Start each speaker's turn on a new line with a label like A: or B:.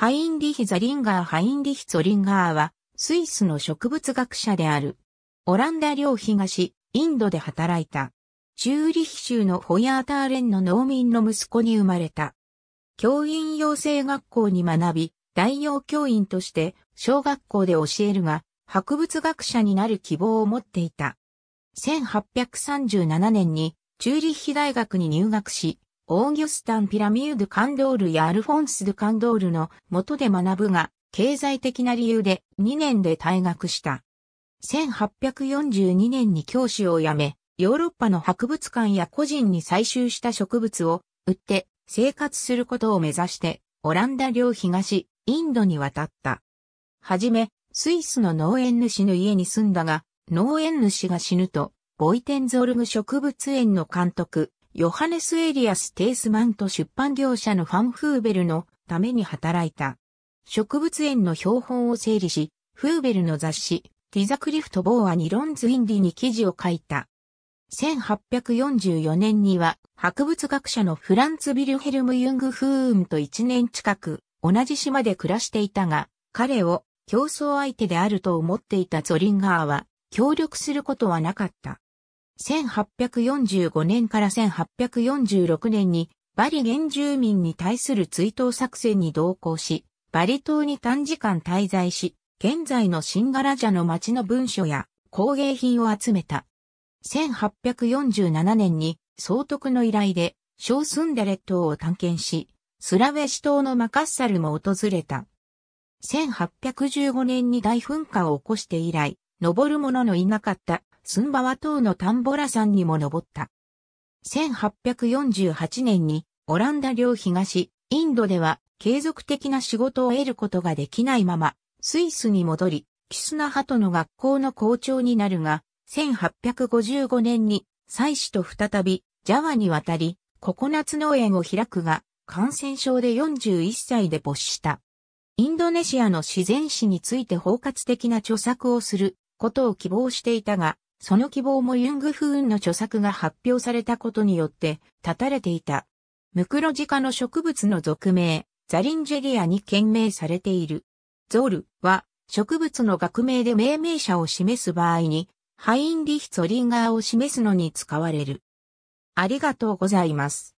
A: ハインリヒ・ザリンガー・ハインリヒ・ゾリンガーは、スイスの植物学者である。オランダ領東、インドで働いた。チューリヒ州のホヤーターレンの農民の息子に生まれた。教員養成学校に学び、代用教員として小学校で教えるが、博物学者になる希望を持っていた。1837年にチューリヒ大学に入学し、オーギュスタン・ピラミュード・カンドールやアルフォンス・ド・カンドールの元で学ぶが、経済的な理由で2年で退学した。1842年に教師を辞め、ヨーロッパの博物館や個人に採集した植物を売って生活することを目指して、オランダ領東、インドに渡った。はじめ、スイスの農園主の家に住んだが、農園主が死ぬと、ボイテンゾルグ植物園の監督、ヨハネス・エリアス・テースマント出版業者のファン・フーベルのために働いた。植物園の標本を整理し、フーベルの雑誌、ティザクリフト・ボーア・ニロンズ・インディに記事を書いた。1844年には、博物学者のフランツ・ビルヘルム・ユング・フーンと1年近く、同じ島で暮らしていたが、彼を競争相手であると思っていたゾリンガーは、協力することはなかった。1845年から1846年にバリ原住民に対する追悼作戦に同行し、バリ島に短時間滞在し、現在のシンガラジャの町の文書や工芸品を集めた。1847年に総督の依頼で小スンデレ島を探検し、スラウェシ島のマカッサルも訪れた。1815年に大噴火を起こして以来、登る者のいなかったスンバワ島のタンボラ山にも登った。1848年にオランダ領東、インドでは継続的な仕事を得ることができないまま、スイスに戻り、キスナハトの学校の校長になるが、1855年に妻子と再びジャワに渡り、ココナツ農園を開くが、感染症で41歳で没した。インドネシアの自然史について包括的な著作をすることを希望していたが、その希望もユングフーンの著作が発表されたことによって、断たれていた。ムクロジカの植物の属名、ザリンジェリアに懸命されている。ゾールは、植物の学名で命名者を示す場合に、ハインリヒ・ツォリンガーを示すのに使われる。ありがとうございます。